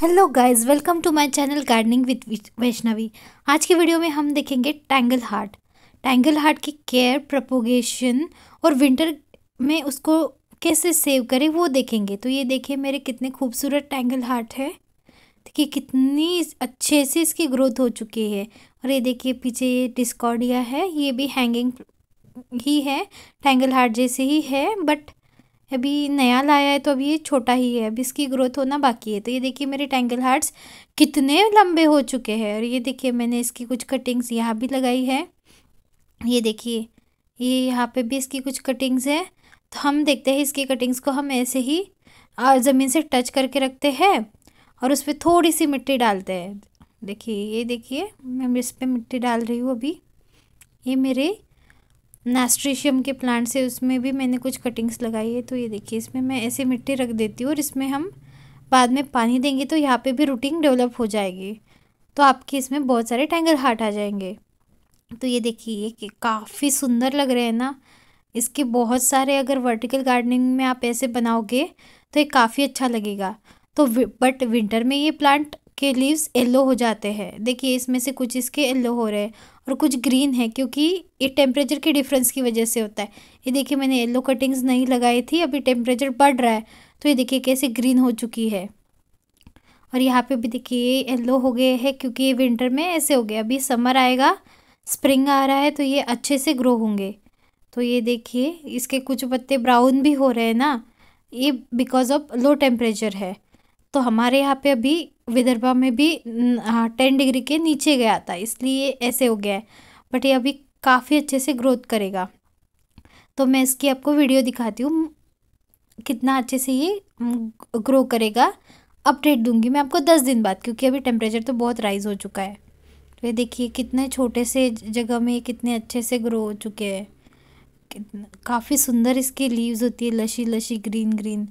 hello guys welcome to my channel gardening with Vaishnavi आज के video में हम देखेंगे टैंगल हार्ट टैंगल हार्ट की केयर प्रपोगेशन और विंटर में उसको कैसे सेव करें वो देखेंगे तो ये देखिए मेरे कितने खूबसूरत टैंगल हार्ट है देखिए कितनी अच्छे से इसकी ग्रोथ हो चुकी है और ये देखिए पीछे ये डिस्कॉर्डिया है ये भी हैंगिंग ही है टैंगल हार्ट जैसे ही है बट अभी नया लाया है तो अभी ये छोटा ही है अभी इसकी ग्रोथ होना बाकी है तो ये देखिए मेरे टैंगल हार्ट्स कितने लंबे हो चुके हैं और ये देखिए मैंने इसकी कुछ कटिंग्स यहाँ भी लगाई है ये देखिए ये यहाँ पे भी इसकी कुछ कटिंग्स है तो हम देखते हैं इसकी कटिंग्स को हम ऐसे ही ज़मीन से टच करके रखते हैं और उस पर थोड़ी सी मिट्टी डालते हैं देखिए ये देखिए मैं इस पर मिट्टी डाल रही हूँ अभी ये मेरे नेस्ट्रीशियम के प्लांट से उसमें भी मैंने कुछ कटिंग्स लगाई है तो ये देखिए इसमें मैं ऐसे मिट्टी रख देती हूँ और इसमें हम बाद में पानी देंगे तो यहाँ पे भी रूटिंग डेवलप हो जाएगी तो आपके इसमें बहुत सारे टैंगल हार्ट आ जाएंगे तो ये देखिए कि काफ़ी सुंदर लग रहे हैं ना इसके बहुत सारे अगर वर्टिकल गार्डनिंग में आप ऐसे बनाओगे तो ये काफ़ी अच्छा लगेगा तो बट विंटर में ये प्लांट के लीव्स येलो हो जाते हैं देखिए इसमें से कुछ इसके येलो हो रहे हैं और कुछ ग्रीन है क्योंकि ये टेम्परेचर के डिफरेंस की वजह से होता है ये देखिए मैंने येलो कटिंग्स नहीं लगाई थी अभी टेम्परेचर बढ़ रहा है तो ये देखिए कैसे ग्रीन हो चुकी है और यहाँ पे भी देखिए ये येलो हो गए हैं क्योंकि ये विंटर में ऐसे हो गया अभी समर आएगा स्प्रिंग आ रहा है तो ये अच्छे से ग्रो होंगे तो ये देखिए इसके कुछ पत्ते ब्राउन भी हो रहे हैं ना ये बिकॉज ऑफ लो टेम्परेचर है तो हमारे यहाँ पे अभी विदर्भा में भी हाँ, टेन डिग्री के नीचे गया था इसलिए ऐसे हो गया है बट ये अभी काफ़ी अच्छे से ग्रोथ करेगा तो मैं इसकी आपको वीडियो दिखाती हूँ कितना अच्छे से ये ग्रो करेगा अपडेट दूंगी मैं आपको दस दिन बाद क्योंकि अभी टेम्परेचर तो बहुत राइज हो चुका है तो ये देखिए कितने छोटे से जगह में कितने अच्छे से ग्रो हो चुके हैं काफ़ी सुंदर इसकी लीव्स होती है लशी लशी ग्रीन ग्रीन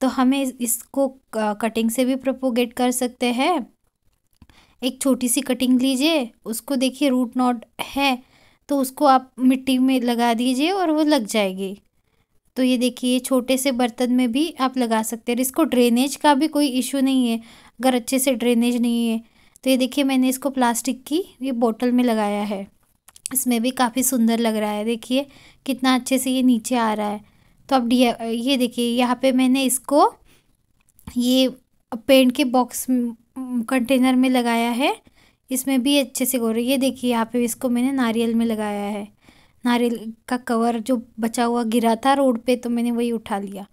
तो हमें इसको कटिंग से भी प्रोपोगेट कर सकते हैं एक छोटी सी कटिंग लीजिए उसको देखिए रूट नॉट है तो उसको आप मिट्टी में लगा दीजिए और वो लग जाएगी तो ये देखिए छोटे से बर्तन में भी आप लगा सकते हैं इसको ड्रेनेज का भी कोई इशू नहीं है अगर अच्छे से ड्रेनेज नहीं है तो ये देखिए मैंने इसको प्लास्टिक की ये बोतल में लगाया है इसमें भी काफ़ी सुंदर लग रहा है देखिए कितना अच्छे से ये नीचे आ रहा है तो अब डी ये देखिए यहाँ पे मैंने इसको ये पेंट के बॉक्स कंटेनर में लगाया है इसमें भी अच्छे से गोर ये देखिए यहाँ पे इसको मैंने नारियल में लगाया है नारियल का कवर जो बचा हुआ गिरा था रोड पे तो मैंने वही उठा लिया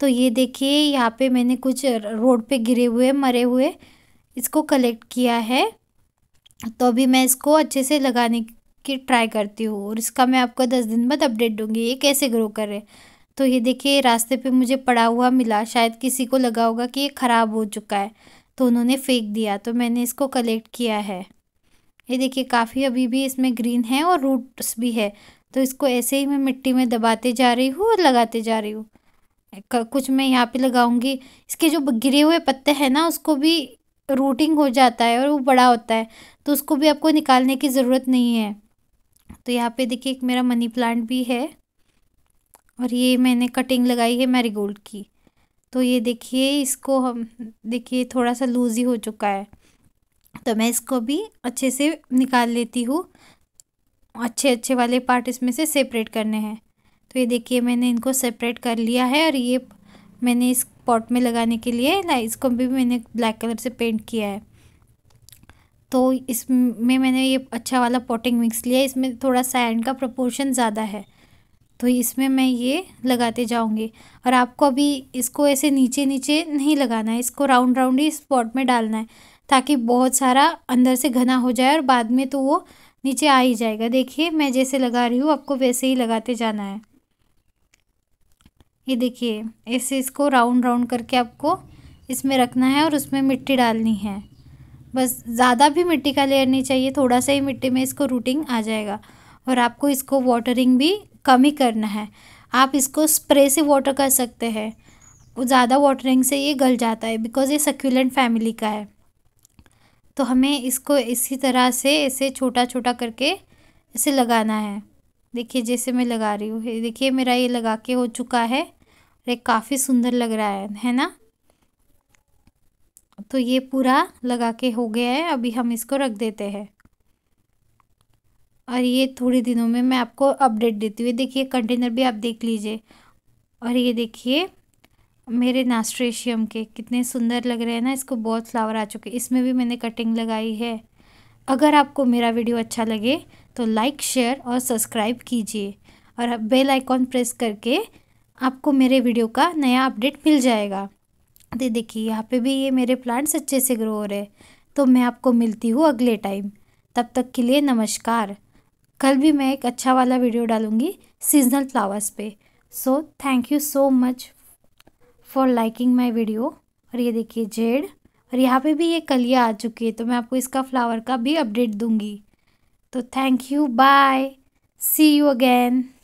तो ये देखिए यहाँ पे मैंने कुछ रोड पे गिरे हुए मरे हुए इसको कलेक्ट किया है तो अभी मैं इसको अच्छे से लगाने की ट्राई करती हूँ और इसका मैं आपको दस दिन बाद अपडेट दूँगी ये कैसे ग्रो करें तो ये देखिए रास्ते पे मुझे पड़ा हुआ मिला शायद किसी को लगा होगा कि ये ख़राब हो चुका है तो उन्होंने फेंक दिया तो मैंने इसको कलेक्ट किया है ये देखिए काफ़ी अभी भी इसमें ग्रीन है और रूट्स भी है तो इसको ऐसे ही मैं मिट्टी में दबाते जा रही हूँ और लगाते जा रही हूँ कुछ मैं यहाँ पे लगाऊंगी इसके जो गिरे हुए पत्ते हैं ना उसको भी रूटिंग हो जाता है और वो बड़ा होता है तो उसको भी आपको निकालने की ज़रूरत नहीं है तो यहाँ पे देखिए एक मेरा मनी प्लांट भी है और ये मैंने कटिंग लगाई है मैरीगोल्ड की तो ये देखिए इसको हम देखिए थोड़ा सा लूज़ ही हो चुका है तो मैं इसको भी अच्छे से निकाल लेती हूँ अच्छे अच्छे वाले पार्ट इसमें से सेपरेट करने हैं तो ये देखिए मैंने इनको सेपरेट कर लिया है और ये मैंने इस पॉट में लगाने के लिए ना इसको भी मैंने ब्लैक कलर से पेंट किया है तो इसमें मैंने ये अच्छा वाला पॉटिंग मिक्स लिया इसमें थोड़ा सैंड का प्रपोर्शन ज़्यादा है तो इसमें मैं ये लगाते जाऊँगी और आपको अभी इसको ऐसे नीचे नीचे नहीं लगाना है इसको राउंड राउंड ही स्पॉट में डालना है ताकि बहुत सारा अंदर से घना हो जाए और बाद में तो वो नीचे आ ही जाएगा देखिए मैं जैसे लगा रही हूँ आपको वैसे ही लगाते जाना है ये देखिए ऐसे इसको राउंड राउंड करके आपको इसमें रखना है और उसमें मिट्टी डालनी है बस ज़्यादा भी मिट्टी का लेयर नहीं चाहिए थोड़ा सा ही मिट्टी में इसको रूटिंग आ जाएगा और आपको इसको वाटरिंग भी कम ही करना है आप इसको स्प्रे से वाटर कर सकते हैं ज़्यादा वाटरिंग से ये गल जाता है बिकॉज़ ये सक्यूलेंट फैमिली का है तो हमें इसको इसी तरह से इसे छोटा छोटा करके इसे लगाना है देखिए जैसे मैं लगा रही हूँ देखिए मेरा ये लगा के हो चुका है और ये काफ़ी सुंदर लग रहा है है ना तो ये पूरा लगा के हो गया है अभी हम इसको रख देते हैं और ये थोड़े दिनों में मैं आपको अपडेट देती हुई देखिए कंटेनर भी आप देख लीजिए और ये देखिए मेरे नास्ट्रेशियम के कितने सुंदर लग रहे हैं ना इसको बहुत फ्लावर आ चुके इसमें भी मैंने कटिंग लगाई है अगर आपको मेरा वीडियो अच्छा लगे तो लाइक शेयर और सब्सक्राइब कीजिए और बेल आइकॉन प्रेस करके आपको मेरे वीडियो का नया अपडेट मिल जाएगा तो देखिए यहाँ पे भी ये मेरे प्लांट्स अच्छे से ग्रो हो रहे हैं तो मैं आपको मिलती हूँ अगले टाइम तब तक के लिए नमस्कार कल भी मैं एक अच्छा वाला वीडियो डालूँगी सीजनल फ्लावर्स पे so thank you so much for liking my video और ये देखिए जेड और यहाँ पे भी ये कलिया आ चुकी है तो मैं आपको इसका फ्लावर का भी अपडेट दूँगी तो thank you bye see you again